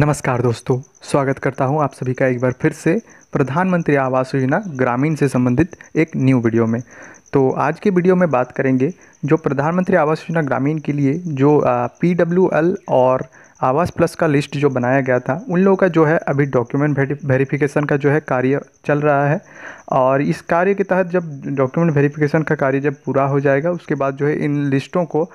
नमस्कार दोस्तों स्वागत करता हूं आप सभी का एक बार फिर से प्रधानमंत्री आवास योजना ग्रामीण से संबंधित एक न्यू वीडियो में तो आज के वीडियो में बात करेंगे जो प्रधानमंत्री आवास योजना ग्रामीण के लिए जो पी डब्ल्यू एल और आवास प्लस का लिस्ट जो बनाया गया था उन लोगों का जो है अभी डॉक्यूमेंट वेरिफिकेशन का जो है कार्य चल रहा है और इस कार्य के तहत जब डॉक्यूमेंट वेरिफिकेशन का कार्य जब पूरा हो जाएगा उसके बाद जो है इन लिस्टों को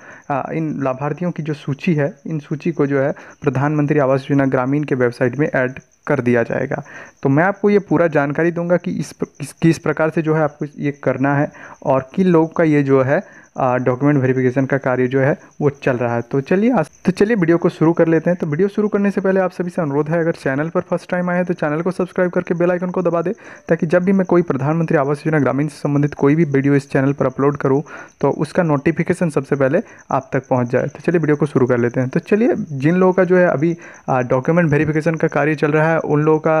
इन लाभार्थियों की जो सूची है इन सूची को जो है प्रधानमंत्री आवास योजना ग्रामीण के वेबसाइट में ऐड कर दिया जाएगा तो मैं आपको ये पूरा जानकारी दूंगा कि इस किस किस प्रकार से जो है आपको ये करना है और किन लोगों का ये जो है डॉक्यूमेंट वेरिफिकेशन का कार्य जो है वो चल रहा है तो चलिए तो चलिए वीडियो को शुरू कर लेते हैं तो वीडियो शुरू करने से पहले आप सभी से अनुरोध है अगर चैनल पर फर्स्ट टाइम आए हैं तो चैनल को सब्सक्राइब करके बेल आइकन को दबा दें ताकि जब भी मैं कोई प्रधानमंत्री आवास योजना ग्रामीण से संबंधित कोई भी वीडियो इस चैनल पर अपलोड करूँ तो उसका नोटिफिकेशन सबसे पहले आप तक पहुँच जाए तो चलिए वीडियो को शुरू कर लेते हैं तो चलिए जिन लोगों का जो है अभी डॉक्यूमेंट वेरीफिकेशन का कार्य चल रहा है उन लोगों का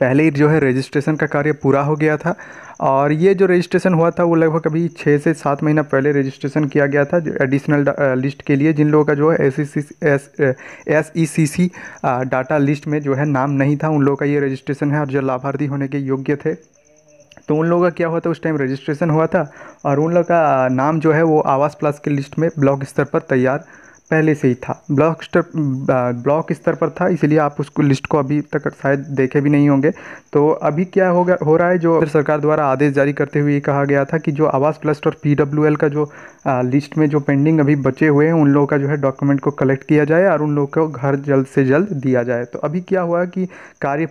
पहले ही जो है रजिस्ट्रेशन का कार्य पूरा हो गया था और ये जो रजिस्ट्रेशन हुआ था वो लगभग अभी छः से सात महीना पहले रजिस्ट्रेशन किया गया था एडिशनल लिस्ट के लिए जिन लोगों का जो है S C S S E C C data list में जो है नाम नहीं था उन लोगों का ये रजिस्ट्रेशन है और जो लाभार्थी होने के योग्य थे तो उन लोगों का क्या हुआ था उस टाइम रजिस्ट्रेशन हुआ था और उन लोगों का नाम जो है वो आवास प्लस के लिस्ट में ब्लॉक स्तर पर तैयार पहले से ही था ब्लॉक स्तर ब्लॉक स्तर पर था इसलिए आप उसको लिस्ट को अभी तक शायद देखे भी नहीं होंगे तो अभी क्या हो गया हो रहा है जो सरकार द्वारा आदेश जारी करते हुए कहा गया था कि जो आवास क्लस्टर पी का जो आ, लिस्ट में जो पेंडिंग अभी बचे हुए हैं उन लोगों का जो है डॉक्यूमेंट को कलेक्ट किया जाए और उन लोगों को घर जल्द से जल्द दिया जाए तो अभी क्या हुआ कि कार्य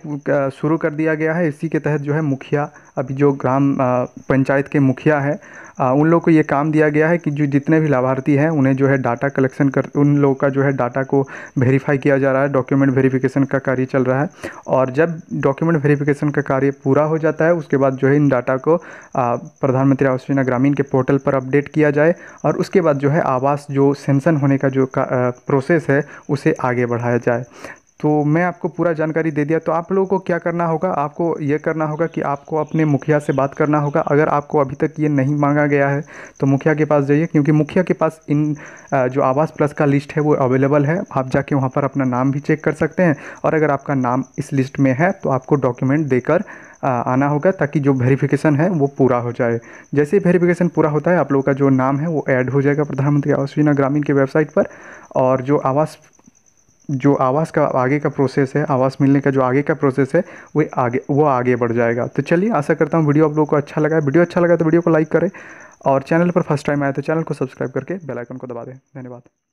शुरू कर दिया गया है इसी के तहत जो है मुखिया अभी जो ग्राम पंचायत के मुखिया है उन लोग को ये काम दिया गया है कि जो जितने भी लाभार्थी हैं उन्हें जो है डाटा कलेक्शन कर उन लोगों का जो है डाटा को वेरीफाई किया जा रहा है डॉक्यूमेंट वेरीफिकेशन का कार्य चल रहा है और जब डॉक्यूमेंट वेरीफिकेशन का कार्य पूरा हो जाता है उसके बाद जो है इन डाटा को प्रधानमंत्री आवास योजना ग्रामीण के पोर्टल पर अपडेट किया जाए और उसके बाद जो है आवास जो सेंसन होने का जो का, आ, प्रोसेस है उसे आगे बढ़ाया जाए तो मैं आपको पूरा जानकारी दे दिया तो आप लोगों को क्या करना होगा आपको ये करना होगा कि आपको अपने मुखिया से बात करना होगा अगर आपको अभी तक ये नहीं मांगा गया है तो मुखिया के पास जाइए क्योंकि मुखिया के पास इन जो आवास प्लस का लिस्ट है वो अवेलेबल है आप जाके वहाँ पर अपना नाम भी चेक कर सकते हैं और अगर आपका नाम इस लिस्ट में है तो आपको डॉक्यूमेंट देकर आना होगा ताकि जो वेरिफिकेशन है वो पूरा हो जाए जैसे वेरीफिकेशन वेरिफिकेशन पूरा होता है आप लोगों का जो नाम है वो ऐड हो जाएगा प्रधानमंत्री आवास योजना ग्रामीण के वेबसाइट पर और जो आवास जो आवास का आगे का प्रोसेस है आवास मिलने का जो आगे का प्रोसेस है वो आगे वो आगे बढ़ जाएगा तो चलिए आशा करता हूँ वीडियो आप लोगों को अच्छा लगा वीडियो अच्छा लगा तो वीडियो को लाइक करें और चैनल पर फर्स्ट टाइम आए तो चैनल को सब्सक्राइब करके बेल आइकन को दबा दें धन्यवाद